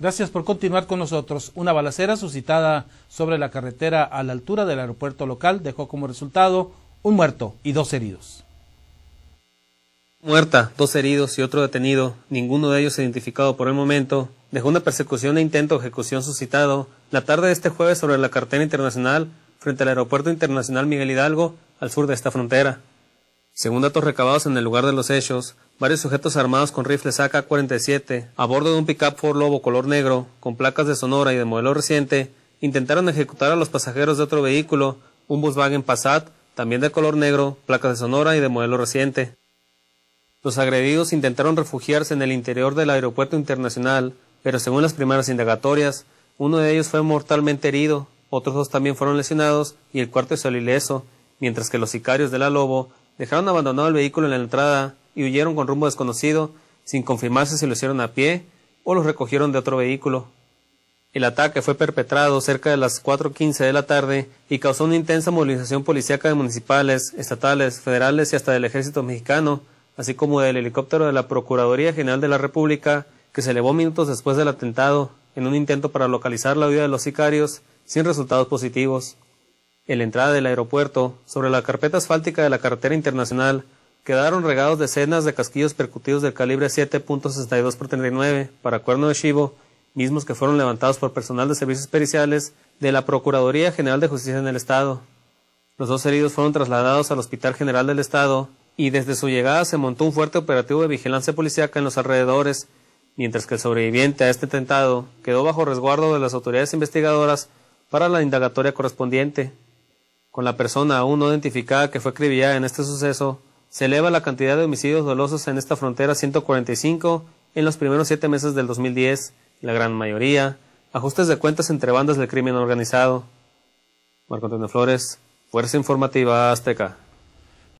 Gracias por continuar con nosotros. Una balacera suscitada sobre la carretera a la altura del aeropuerto local dejó como resultado un muerto y dos heridos. Muerta, dos heridos y otro detenido, ninguno de ellos identificado por el momento, dejó una persecución e intento de ejecución suscitado la tarde de este jueves sobre la carretera internacional frente al aeropuerto internacional Miguel Hidalgo, al sur de esta frontera. Según datos recabados en el lugar de los hechos, Varios sujetos armados con rifles AK-47 a bordo de un pickup Ford Lobo color negro con placas de Sonora y de modelo reciente intentaron ejecutar a los pasajeros de otro vehículo, un Volkswagen Passat, también de color negro, placas de Sonora y de modelo reciente. Los agredidos intentaron refugiarse en el interior del aeropuerto internacional, pero según las primeras indagatorias, uno de ellos fue mortalmente herido, otros dos también fueron lesionados y el cuarto salió ileso, mientras que los sicarios de la Lobo dejaron abandonado el vehículo en la entrada y huyeron con rumbo desconocido, sin confirmarse si lo hicieron a pie o los recogieron de otro vehículo. El ataque fue perpetrado cerca de las 4.15 de la tarde y causó una intensa movilización policíaca de municipales, estatales, federales y hasta del ejército mexicano, así como del helicóptero de la Procuraduría General de la República, que se elevó minutos después del atentado en un intento para localizar la vida de los sicarios, sin resultados positivos. En la entrada del aeropuerto, sobre la carpeta asfáltica de la carretera internacional, quedaron regados decenas de casquillos percutidos del calibre 7.62 por 39 para cuerno de chivo, mismos que fueron levantados por personal de servicios periciales de la Procuraduría General de Justicia en el Estado. Los dos heridos fueron trasladados al Hospital General del Estado y desde su llegada se montó un fuerte operativo de vigilancia policíaca en los alrededores, mientras que el sobreviviente a este tentado quedó bajo resguardo de las autoridades investigadoras para la indagatoria correspondiente. Con la persona aún no identificada que fue criada en este suceso, se eleva la cantidad de homicidios dolosos en esta frontera a 145 en los primeros siete meses del 2010, la gran mayoría, ajustes de cuentas entre bandas del crimen organizado. Marco Antonio Flores, Fuerza Informativa Azteca.